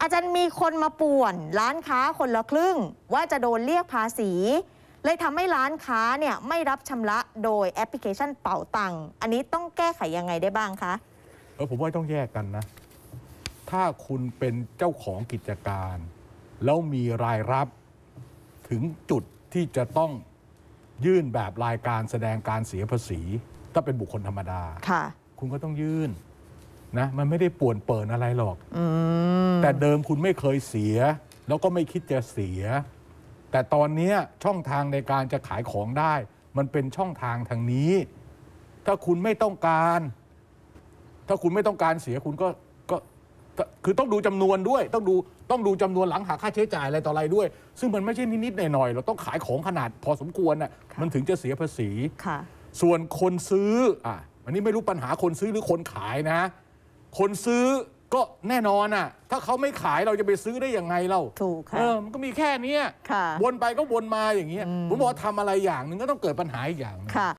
อาจารย์มีคนมาป่วนร้านค้าคนละครึ่ง ว่าจะโดนเรียกภาษี เลยทำให้ร้านค้าเนี่ยไม่รับชำระโดยแอปพลิเคชันเป๋าตังค์อันนี้ต้องแก้ไขยังไงได้บ้างคะเออผมว่าต้องแยกกันนะ ถ้าคุณเป็นเจ้าของกิจการ แล้วมีรายรับถึงจุดที่จะต้องยื่นแบบรายการแสดงการเสียภาษีถ้าเป็นบุคคลธรรมดา ค่ะ คุณก็ต้องยื่นนะมันไม่ได้ป่วนเปิดอะไรหรอกอแต่เดิมคุณไม่เคยเสีย แล้วก็ไม่คิดจะเสีย แต่ตอนนี้ช่องทางในการจะขายของได้ มันเป็นช่องทางทางนี้ ถ้าคุณไม่ต้องการ ถ้าคุณไม่ต้องการเสียคุณก็ก็ คือต้องดูจำนวนด้วย ต้องดูต้องดูจำนวนหลังหาค่าใช้จ่ายอะไรต่ออะไรด้วย ซึ่งมันไม่ใช่นิดๆหน่อยๆเราต้องขายของขนาด พอสมควรน่ะ มันถึงจะเสียภาษีส่วนคนซื้อ อ่ะอันนี้ไม่รู้ปัญหาคนซื้อหรือคนขายนะคนซื้อก็แน่นอนอ่ะ ถ้าเขาไม่ขายเราจะไปซื้อได้ยังไงเรา ถูกค่ะเออมันก็มีแค่นี้วนไปก็วนมาอย่างเงี้ยผมบอกว่าทำอะไรอย่างหนึ่งก็ต้องเกิดปัญหาอีกอย่างค่ะ